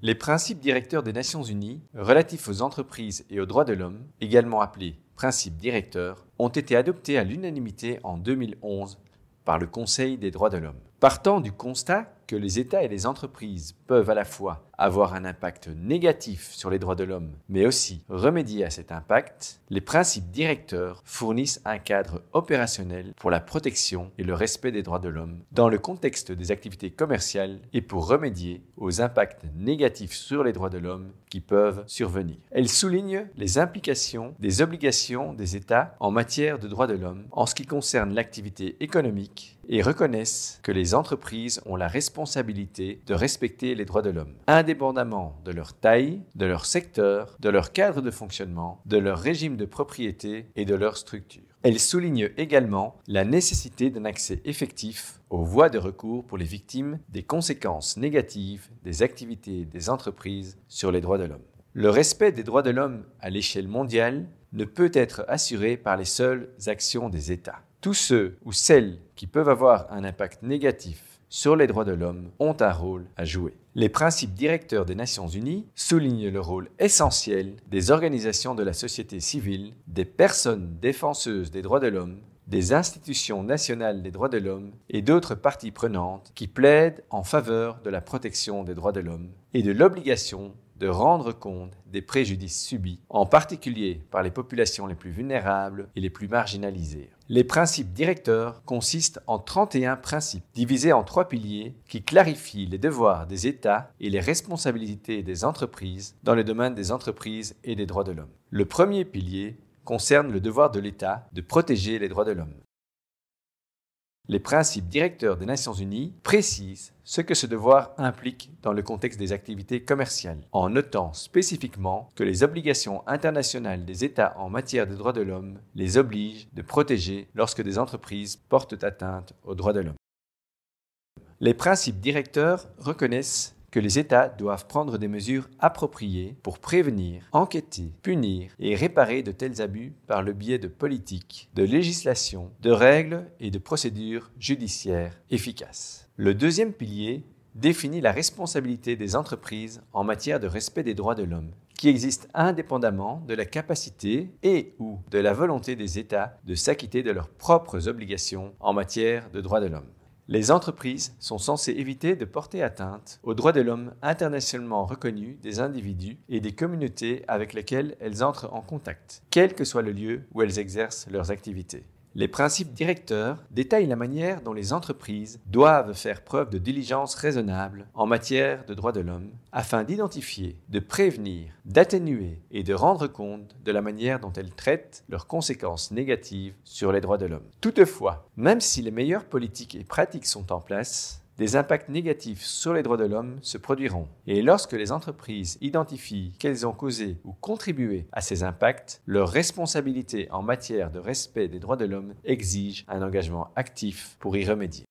Les principes directeurs des Nations Unies relatifs aux entreprises et aux droits de l'homme, également appelés principes directeurs, ont été adoptés à l'unanimité en 2011 par le Conseil des droits de l'homme. Partant du constat que les États et les entreprises peuvent à la fois avoir un impact négatif sur les droits de l'homme, mais aussi remédier à cet impact, les principes directeurs fournissent un cadre opérationnel pour la protection et le respect des droits de l'homme dans le contexte des activités commerciales et pour remédier aux impacts négatifs sur les droits de l'homme qui peuvent survenir. Elle souligne les implications des obligations des États en matière de droits de l'homme en ce qui concerne l'activité économique et reconnaissent que les entreprises ont la responsabilité de respecter les droits de l'homme, indépendamment de leur taille, de leur secteur, de leur cadre de fonctionnement, de leur régime de propriété et de leur structure. Elle souligne également la nécessité d'un accès effectif aux voies de recours pour les victimes des conséquences négatives des activités des entreprises sur les droits de l'homme. Le respect des droits de l'homme à l'échelle mondiale ne peut être assuré par les seules actions des États. Tous ceux ou celles qui peuvent avoir un impact négatif sur les droits de l'homme ont un rôle à jouer. Les principes directeurs des Nations Unies soulignent le rôle essentiel des organisations de la société civile, des personnes défenseuses des droits de l'homme, des institutions nationales des droits de l'homme et d'autres parties prenantes qui plaident en faveur de la protection des droits de l'homme et de l'obligation de rendre compte des préjudices subis, en particulier par les populations les plus vulnérables et les plus marginalisées. Les principes directeurs consistent en 31 principes divisés en trois piliers qui clarifient les devoirs des États et les responsabilités des entreprises dans le domaine des entreprises et des droits de l'homme. Le premier pilier concerne le devoir de l'État de protéger les droits de l'homme. Les principes directeurs des Nations Unies précisent ce que ce devoir implique dans le contexte des activités commerciales, en notant spécifiquement que les obligations internationales des États en matière de droits de l'homme les obligent de protéger lorsque des entreprises portent atteinte aux droits de l'homme. Les principes directeurs reconnaissent que les États doivent prendre des mesures appropriées pour prévenir, enquêter, punir et réparer de tels abus par le biais de politiques, de législations, de règles et de procédures judiciaires efficaces. Le deuxième pilier définit la responsabilité des entreprises en matière de respect des droits de l'homme, qui existe indépendamment de la capacité et ou de la volonté des États de s'acquitter de leurs propres obligations en matière de droits de l'homme. Les entreprises sont censées éviter de porter atteinte aux droits de l'homme internationalement reconnus des individus et des communautés avec lesquelles elles entrent en contact, quel que soit le lieu où elles exercent leurs activités. Les principes directeurs détaillent la manière dont les entreprises doivent faire preuve de diligence raisonnable en matière de droits de l'homme afin d'identifier, de prévenir, d'atténuer et de rendre compte de la manière dont elles traitent leurs conséquences négatives sur les droits de l'homme. Toutefois, même si les meilleures politiques et pratiques sont en place, des impacts négatifs sur les droits de l'homme se produiront. Et lorsque les entreprises identifient qu'elles ont causé ou contribué à ces impacts, leur responsabilité en matière de respect des droits de l'homme exige un engagement actif pour y remédier.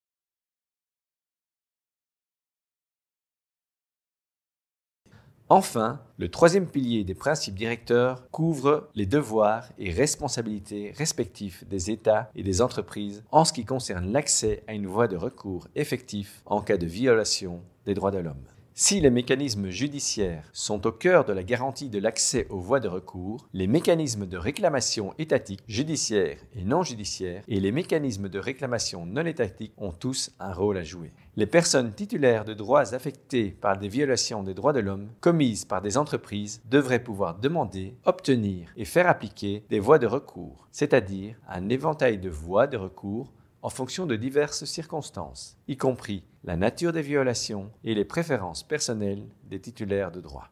Enfin, le troisième pilier des principes directeurs couvre les devoirs et responsabilités respectifs des États et des entreprises en ce qui concerne l'accès à une voie de recours effectif en cas de violation des droits de l'homme. Si les mécanismes judiciaires sont au cœur de la garantie de l'accès aux voies de recours, les mécanismes de réclamation étatique, judiciaire et non judiciaire, et les mécanismes de réclamation non étatique ont tous un rôle à jouer. Les personnes titulaires de droits affectés par des violations des droits de l'homme commises par des entreprises devraient pouvoir demander, obtenir et faire appliquer des voies de recours, c'est-à-dire un éventail de voies de recours en fonction de diverses circonstances, y compris la nature des violations et les préférences personnelles des titulaires de droits.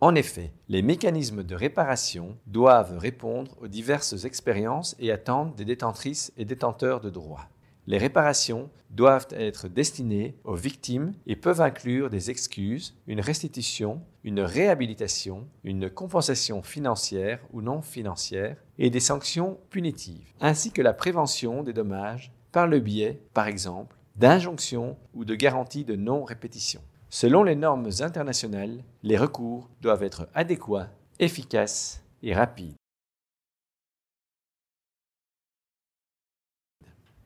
En effet, les mécanismes de réparation doivent répondre aux diverses expériences et attentes des détentrices et détenteurs de droits. Les réparations doivent être destinées aux victimes et peuvent inclure des excuses, une restitution, une réhabilitation, une compensation financière ou non financière et des sanctions punitives, ainsi que la prévention des dommages par le biais, par exemple, d'injonctions ou de garanties de non-répétition. Selon les normes internationales, les recours doivent être adéquats, efficaces et rapides.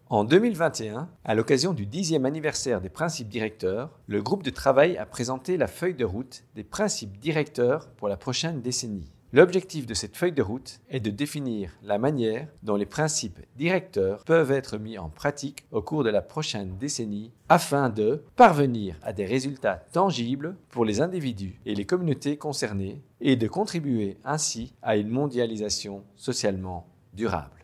En 2021, à l'occasion du dixième anniversaire des principes directeurs, le groupe de travail a présenté la feuille de route des principes directeurs pour la prochaine décennie. L'objectif de cette feuille de route est de définir la manière dont les principes directeurs peuvent être mis en pratique au cours de la prochaine décennie afin de parvenir à des résultats tangibles pour les individus et les communautés concernées et de contribuer ainsi à une mondialisation socialement durable.